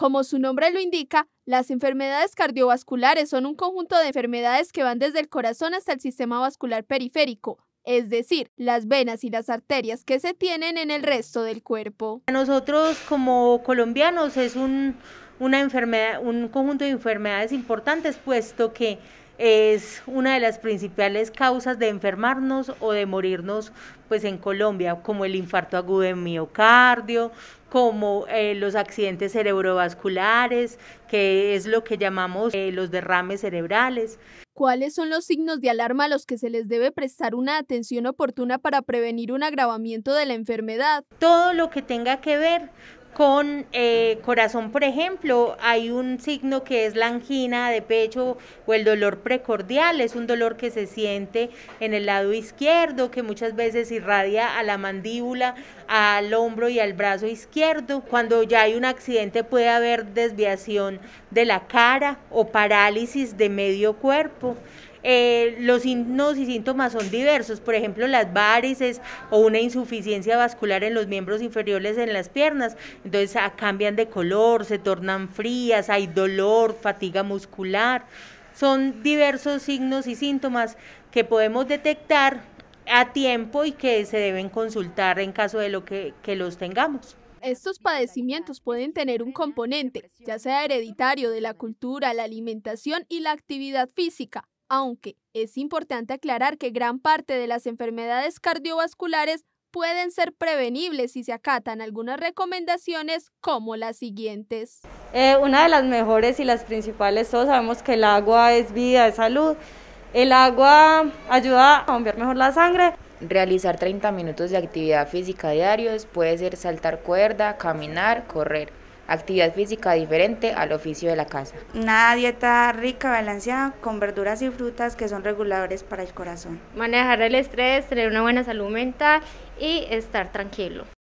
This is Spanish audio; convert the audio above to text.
Como su nombre lo indica, las enfermedades cardiovasculares son un conjunto de enfermedades que van desde el corazón hasta el sistema vascular periférico, es decir, las venas y las arterias que se tienen en el resto del cuerpo. A nosotros como colombianos es un, enfermedad, un conjunto de enfermedades importantes, puesto que es una de las principales causas de enfermarnos o de morirnos pues en Colombia, como el infarto agudo de miocardio, como eh, los accidentes cerebrovasculares, que es lo que llamamos eh, los derrames cerebrales. ¿Cuáles son los signos de alarma a los que se les debe prestar una atención oportuna para prevenir un agravamiento de la enfermedad? Todo lo que tenga que ver con eh, corazón, por ejemplo, hay un signo que es la angina de pecho o el dolor precordial, es un dolor que se siente en el lado izquierdo, que muchas veces irradia a la mandíbula, al hombro y al brazo izquierdo. Cuando ya hay un accidente puede haber desviación de la cara o parálisis de medio cuerpo. Eh, los signos y síntomas son diversos, por ejemplo las varices o una insuficiencia vascular en los miembros inferiores en las piernas, entonces ah, cambian de color, se tornan frías, hay dolor, fatiga muscular, son diversos signos y síntomas que podemos detectar a tiempo y que se deben consultar en caso de lo que los tengamos. Estos padecimientos pueden tener un componente, ya sea hereditario de la cultura, la alimentación y la actividad física, aunque es importante aclarar que gran parte de las enfermedades cardiovasculares pueden ser prevenibles si se acatan algunas recomendaciones como las siguientes. Eh, una de las mejores y las principales, todos sabemos que el agua es vida, es salud. El agua ayuda a bombear mejor la sangre. Realizar 30 minutos de actividad física diarios puede ser saltar cuerda, caminar, correr actividad física diferente al oficio de la casa. Una dieta rica, balanceada, con verduras y frutas que son reguladores para el corazón. Manejar el estrés, tener una buena salud mental y estar tranquilo.